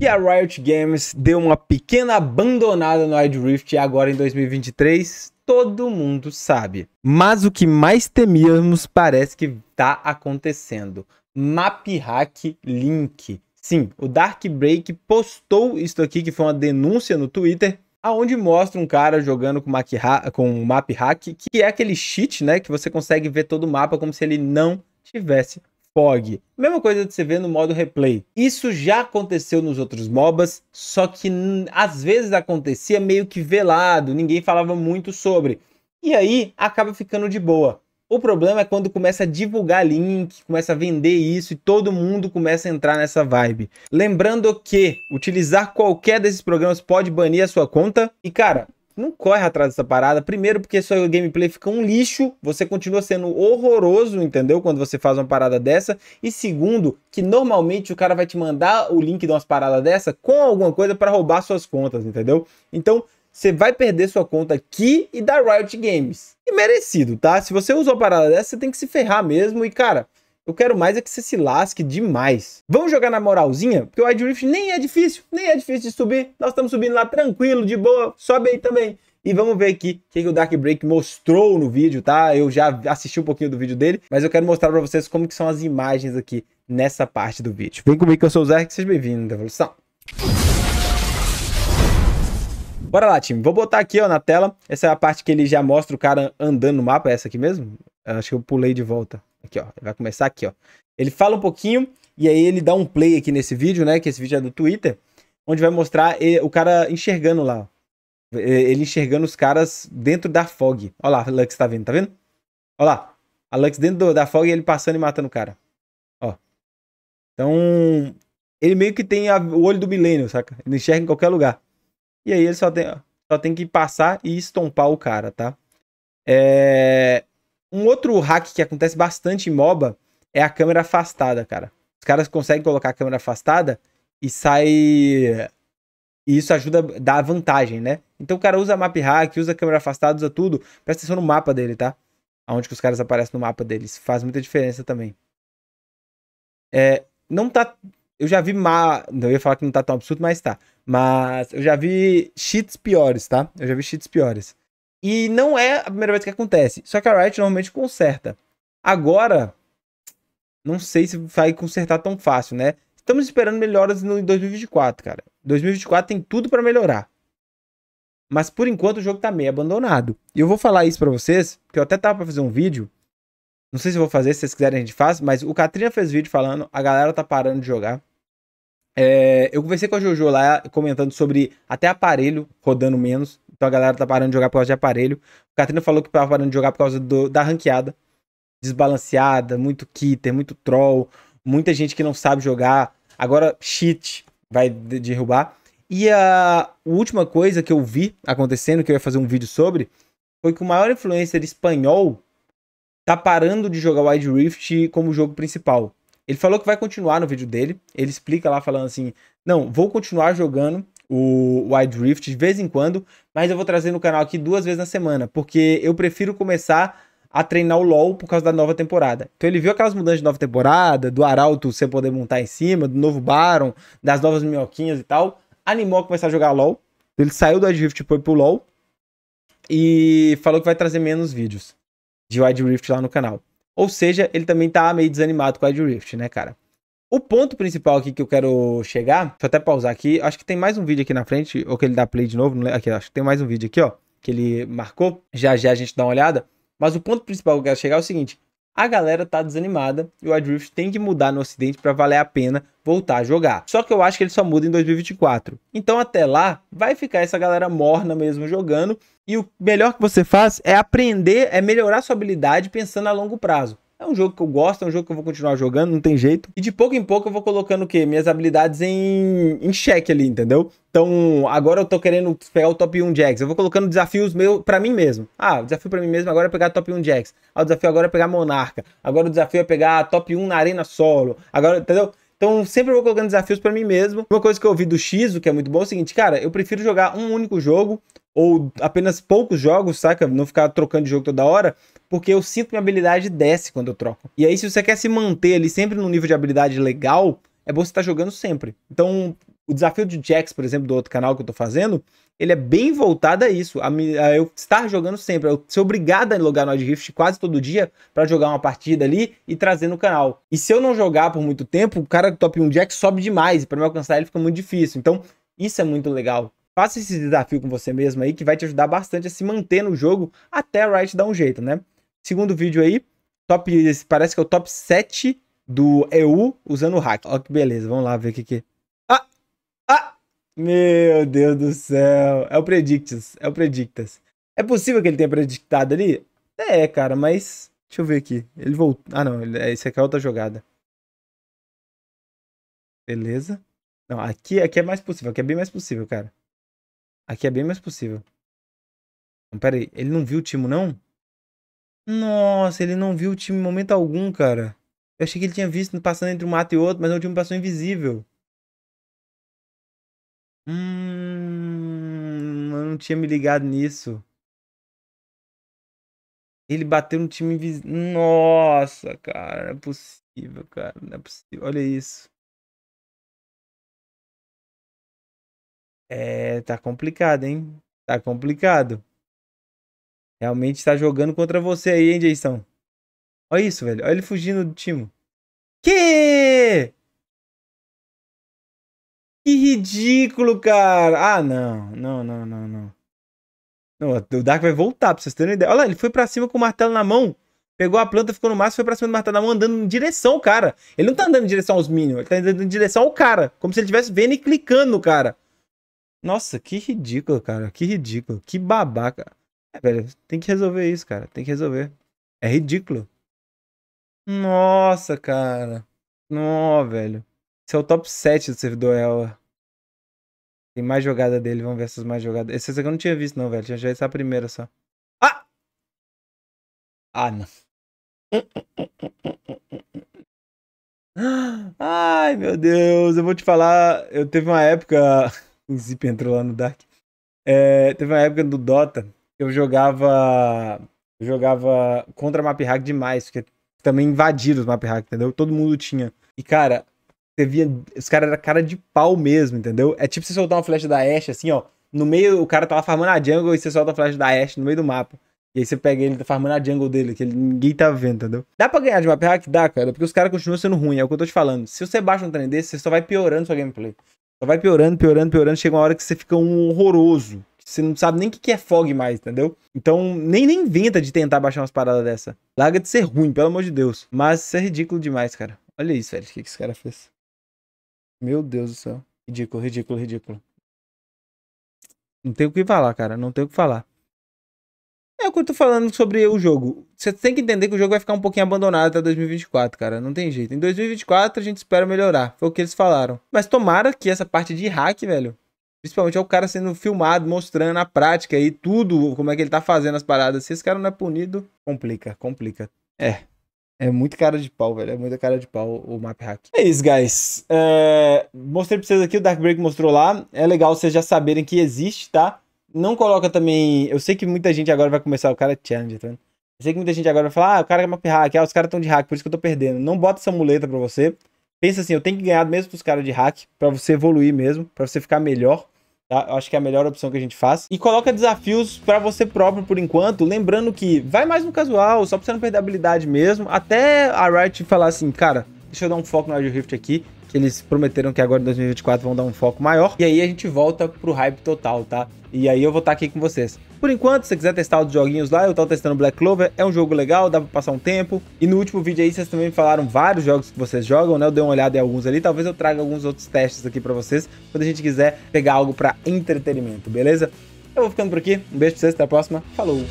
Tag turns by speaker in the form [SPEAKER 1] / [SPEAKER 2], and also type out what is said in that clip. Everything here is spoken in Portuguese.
[SPEAKER 1] E a Riot Games deu uma pequena abandonada no Wild Rift e agora em 2023 todo mundo sabe. Mas o que mais temíamos parece que está acontecendo. Map Hack Link. Sim, o Dark Break postou isso aqui, que foi uma denúncia no Twitter, aonde mostra um cara jogando com, com um map hack, que é aquele cheat, né? Que você consegue ver todo o mapa como se ele não tivesse Pog. Mesma coisa de você ver no modo replay. Isso já aconteceu nos outros MOBAs, só que às vezes acontecia meio que velado, ninguém falava muito sobre. E aí acaba ficando de boa. O problema é quando começa a divulgar link, começa a vender isso e todo mundo começa a entrar nessa vibe. Lembrando que utilizar qualquer desses programas pode banir a sua conta. E cara, não corre atrás dessa parada. Primeiro, porque sua gameplay fica um lixo, você continua sendo horroroso, entendeu? Quando você faz uma parada dessa. E segundo, que normalmente o cara vai te mandar o link de umas paradas dessa com alguma coisa para roubar suas contas, entendeu? Então, você vai perder sua conta aqui e da Riot Games. E merecido, tá? Se você usou uma parada dessa, você tem que se ferrar mesmo. E, cara, eu quero mais é que você se lasque demais. Vamos jogar na moralzinha? Porque o Wide Rift nem é difícil, nem é difícil de subir. Nós estamos subindo lá tranquilo, de boa, sobe aí também. E vamos ver aqui o que, o Dark Break mostrou no vídeo, tá? Eu já assisti um pouquinho do vídeo dele, mas eu quero mostrar pra vocês como que são as imagens aqui nessa parte do vídeo. Vem comigo que eu sou o Zé, que seja bem-vindo da Evolução. Bora lá, time. Vou botar aqui ó, na tela. Essa é a parte que ele já mostra o cara andando no mapa. É essa aqui mesmo? Acho que eu pulei de volta. Aqui, ó. Vai começar aqui, ó. Ele fala um pouquinho e aí ele dá um play aqui nesse vídeo, né? Que esse vídeo é do Twitter, onde vai mostrar o cara enxergando lá. Ele enxergando os caras dentro da fog. Olha lá, a Lux tá vendo, tá vendo? Olha lá. A Lux dentro do, da fog e ele passando e matando o cara. Ó. Então, ele meio que tem a, o olho do milênio, saca? Ele enxerga em qualquer lugar. E aí ele só tem, só tem que passar e estompar o cara, tá? É... Um outro hack que acontece bastante em MOBA é a câmera afastada, cara. Os caras conseguem colocar a câmera afastada e sai. E isso ajuda, dá vantagem, né? Então o cara usa map hack, usa câmera afastada, usa tudo. Presta atenção no mapa dele, tá? Aonde que os caras aparecem no mapa deles. Faz muita diferença também. É, não tá. Eu já vi. Ma... Eu ia falar que não tá tão absurdo, mas tá. Mas eu já vi cheats piores, tá? Eu já vi cheats piores. E não é a primeira vez que acontece. Só que a Riot normalmente conserta. Agora, não sei se vai consertar tão fácil, né? Estamos esperando melhoras no 2024, cara. 2024 tem tudo para melhorar. Mas por enquanto o jogo tá meio abandonado. E eu vou falar isso para vocês, porque eu até tava pra fazer um vídeo. Não sei se eu vou fazer, se vocês quiserem a gente faz, mas o Katrina fez vídeo falando, a galera tá parando de jogar. É, eu conversei com a Jojo lá, comentando sobre até aparelho rodando menos. Então a galera tá parando de jogar por causa de aparelho. O Catrino falou que tava parando de jogar por causa do, da ranqueada. Desbalanceada, muito kitter, muito troll, muita gente que não sabe jogar. Agora, shit vai derrubar. E a última coisa que eu vi acontecendo, que eu ia fazer um vídeo sobre, foi que o maior influencer espanhol tá parando de jogar Wide Rift como jogo principal. Ele falou que vai continuar no vídeo dele. Ele explica lá falando assim: "Não, vou continuar jogando o Wide Rift de vez em quando, mas eu vou trazer no canal aqui duas vezes na semana, porque eu prefiro começar a treinar o LoL por causa da nova temporada. Então ele viu aquelas mudanças de nova temporada, do Arauto você poder montar em cima, do novo Baron, das novas minhoquinhas e tal, animou a começar a jogar LoL. Ele saiu do Wide Rift e foi pro LoL e falou que vai trazer menos vídeos de Wide Rift lá no canal. Ou seja, ele também tá meio desanimado com o Wide Rift, né, cara? O ponto principal aqui que eu quero chegar, deixa eu até pausar aqui, acho que tem mais um vídeo aqui na frente, ou que ele dá play de novo, aqui, acho que tem mais um vídeo aqui, ó, que ele marcou, já já a gente dá uma olhada, mas o ponto principal que eu quero chegar é o seguinte, a galera tá desanimada e o Adrift tem que mudar no ocidente para valer a pena voltar a jogar. Só que eu acho que ele só muda em 2024. Então até lá vai ficar essa galera morna mesmo jogando e o melhor que você faz é aprender, é melhorar sua habilidade pensando a longo prazo. É um jogo que eu gosto, é um jogo que eu vou continuar jogando, não tem jeito. E de pouco em pouco eu vou colocando o quê? Minhas habilidades em, em xeque ali, entendeu? Então, agora eu tô querendo pegar o top 1 Jax. Eu vou colocando desafios meu para mim mesmo. Ah, o desafio para mim mesmo agora é pegar top 1 Jax. Ah, o desafio agora é pegar Monarca. Agora o desafio é pegar top 1 na arena solo. Agora, entendeu? Então sempre vou colocando desafios para mim mesmo. Uma coisa que eu ouvi do Shizu, que é muito bom, é o seguinte, cara, eu prefiro jogar um único jogo ou apenas poucos jogos, saca? Não ficar trocando de jogo toda hora, porque eu sinto que minha habilidade desce quando eu troco. E aí se você quer se manter ali sempre num nível de habilidade legal, é bom você estar tá jogando sempre. Então, o desafio de Jax, por exemplo, do outro canal que eu tô fazendo, ele é bem voltado a isso, a, a eu estar jogando sempre, eu ser obrigado a logar no Odd Rift quase todo dia para jogar uma partida ali e trazer no canal. E se eu não jogar por muito tempo, o cara top 1 Jack sobe demais, e para me alcançar ele fica muito difícil. Então, isso é muito legal. Faça esse desafio com você mesmo aí que vai te ajudar bastante a se manter no jogo até a Riot dar um jeito, né? Segundo vídeo aí, top, parece que é o top 7 do EU usando o hack. Ó que beleza, vamos lá ver o que que meu Deus do céu. É o Predictas. É o Predictas. É possível que ele tenha predictado ali? É, cara, mas. Deixa eu ver aqui. Ele voltou. Ah, não. Ele... É, esse aqui é outra jogada. Beleza. Não, aqui, aqui é mais possível. Aqui é bem mais possível, cara. Aqui é bem mais possível. Não, pera aí. Ele não viu o Timo, não? Nossa, ele não viu o time em momento algum, cara. Eu achei que ele tinha visto passando entre um mato e outro, mas o time passou invisível. Hum, eu não tinha me ligado nisso. Ele bateu no time invisível. Nossa, cara, não é possível, cara, não é possível. Olha isso. É, tá complicado, hein? Tá complicado. Realmente tá jogando contra você aí, hein, Jason? Olha isso, velho. Olha ele fugindo do time. Que? Que ridículo, cara. Ah, não. Não, não, não, não. Não, o Dark vai voltar, pra vocês terem uma ideia. Olha lá, ele foi pra cima com o martelo na mão. Pegou a planta, ficou no máximo, foi pra cima do martelo na mão, andando em direção ao cara. Ele não tá andando em direção aos Minions, ele tá andando em direção ao cara. Como se ele estivesse vendo e clicando no cara. Nossa, que ridículo, cara. Que ridículo. Que babaca. É, velho, tem que resolver isso, cara. Tem que resolver. É ridículo. Nossa, cara. Nossa, velho. Esse é o top 7 do servidor Ela. É Tem mais jogada dele, vamos ver essas mais jogadas. Essa aqui eu não tinha visto não, velho. Tinha já essa primeira só. Ah! Ah, não. Ai, meu Deus, eu vou te falar. Eu teve uma época. O Zip entrou lá no Dark. É, teve uma época do Dota que eu jogava. Eu jogava contra map hack demais, porque também invadiram os map hack, entendeu? Todo mundo tinha. E, cara, você via. Os caras eram cara de pau mesmo, entendeu? É tipo você soltar uma flecha da Ashe, assim, ó. No meio, o cara tava farmando a jungle e você solta a flecha da Ashe no meio do mapa. E aí você pega ele, tá farmando a jungle dele, que ele, ninguém tá vendo, entendeu? Dá pra ganhar de mapear é hack? Dá, cara, porque os caras continuam sendo ruins, é o que eu tô te falando. Se você baixa um trem desse, você só vai piorando sua gameplay. Só vai piorando, piorando, piorando, chega uma hora que você fica um horroroso. Você não sabe nem o que, que é fog mais, entendeu? Então, nem, nem inventa de tentar baixar umas paradas dessa. Larga de ser ruim, pelo amor de Deus. Mas isso é ridículo demais, cara. Olha isso, velho, o que, que esse cara fez. Meu Deus do céu. Ridículo, ridículo, ridículo. Não tem o que falar, cara. Não tem o que falar. É o que eu tô falando sobre o jogo. Você tem que entender que o jogo vai ficar um pouquinho abandonado até 2024, cara. Não tem jeito. Em 2024 a gente espera melhorar. Foi o que eles falaram. Mas tomara que essa parte de hack, velho. Principalmente é o cara sendo filmado, mostrando a prática e tudo, como é que ele tá fazendo as paradas. Se esse cara não é punido, complica, complica. É, é muito cara de pau, velho. É muita cara de pau o map hack. É isso, guys. É... Mostrei pra vocês aqui, o Dark Break mostrou lá. É legal vocês já saberem que existe, tá? Não coloca também. Eu sei que muita gente agora vai começar. O cara é challenge, tá vendo? Eu sei que muita gente agora vai falar, ah, o cara é map hack, ah, os caras estão de hack, por isso que eu tô perdendo. Não bota essa muleta pra você. Pensa assim, eu tenho que ganhar mesmo pros caras de hack, pra você evoluir mesmo, pra você ficar melhor. Tá? Eu acho que é a melhor opção que a gente faz. E coloca desafios para você próprio por enquanto, lembrando que vai mais no casual, só pra você não perder a habilidade mesmo, até a Riot falar assim, cara, deixa eu dar um foco no Audio Rift aqui, que eles prometeram que agora em 2024 vão dar um foco maior, e aí a gente volta pro hype total, tá? E aí eu vou estar tá aqui com vocês. Por enquanto, se você quiser testar outros joguinhos lá, eu tô testando Black Clover, é um jogo legal, dá pra passar um tempo. E no último vídeo aí, vocês também me falaram vários jogos que vocês jogam, né? Eu dei uma olhada em alguns ali, talvez eu traga alguns outros testes aqui pra vocês, quando a gente quiser pegar algo pra entretenimento, beleza? Eu vou ficando por aqui, um beijo pra vocês, até a próxima, falou,